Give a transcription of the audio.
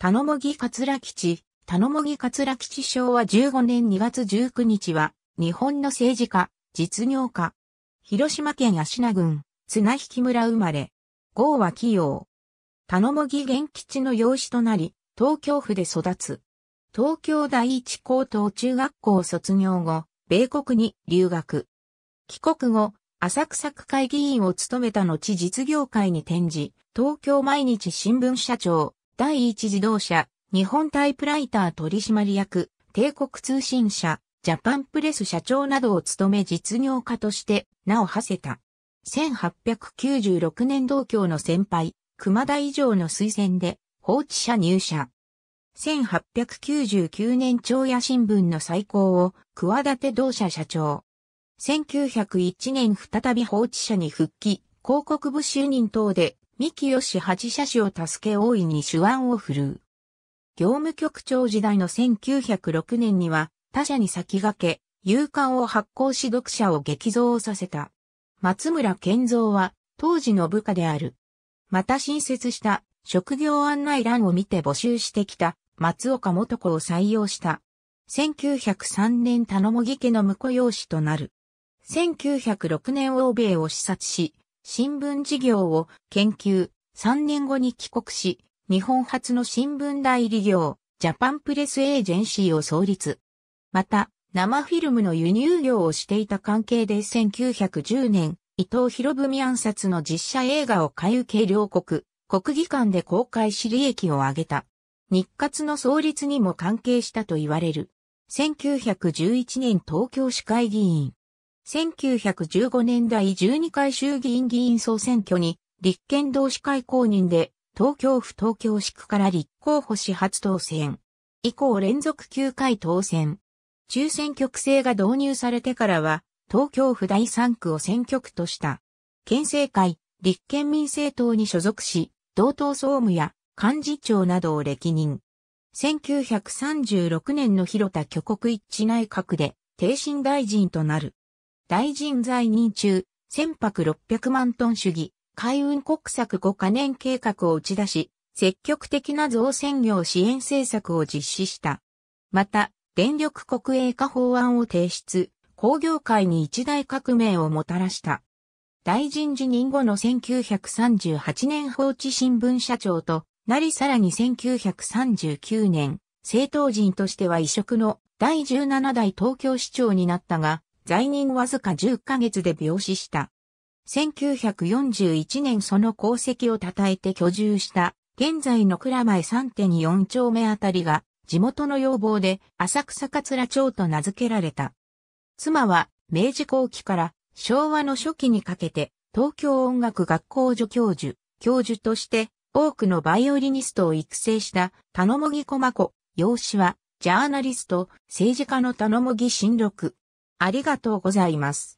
田野茂木桂吉、田野茂木桂吉昭和15年2月19日は、日本の政治家、実業家。広島県芦名郡、綱引村生まれ。号は器用。田野茂木吉の養子となり、東京府で育つ。東京第一高等中学校卒業後、米国に留学。帰国後、浅草区会議員を務めた後実業界に転じ、東京毎日新聞社長、第一自動車、日本タイプライター取締役、帝国通信社、ジャパンプレス社長などを務め実業家として名を馳せた。1896年同郷の先輩、熊田以上の推薦で、放置者入社。1899年長野新聞の最高を、桑立同社社長。1901年再び放置者に復帰、広告部就任等で三木義八社主を助け大いに手腕を振るう。業務局長時代の1906年には他社に先駆け、勇刊を発行し読者を激増させた。松村健三は当時の部下である。また新設した職業案内欄を見て募集してきた松岡元子を採用した。1903年頼もぎ家の婿養子となる。1906年欧米を視察し、新聞事業を研究、3年後に帰国し、日本初の新聞代理業、ジャパンプレスエージェンシーを創立。また、生フィルムの輸入業をしていた関係で1910年、伊藤博文暗殺の実写映画を買い受け両国、国技館で公開し利益を上げた。日活の創立にも関係したと言われる。1911年東京市会議員。1915年第12回衆議院議員総選挙に、立憲同志会公認で、東京府東京市区から立候補し初当選。以降連続9回当選。中選挙区制が導入されてからは、東京府第3区を選挙区とした。県政会、立憲民政党に所属し、同党総務や幹事長などを歴任。1936年の広田挙国一致内閣で、定身大臣となる。大臣在任中、船舶600万トン主義、海運国策5カ年計画を打ち出し、積極的な造船業支援政策を実施した。また、電力国営化法案を提出、工業界に一大革命をもたらした。大臣辞任後の1938年放置新聞社長となりさらに1939年、政党人としては異色の第17代東京市長になったが、在任わずか10ヶ月で病死した。1941年その功績を称えて居住した現在の蔵前3.4丁目あたりが地元の要望で浅草桂町と名付けられた。妻は明治後期から昭和の初期にかけて東京音楽学校助教授、教授として多くのバイオリニストを育成した田野茂木駒子、養子はジャーナリスト、政治家の田野茂木新六、ありがとうございます。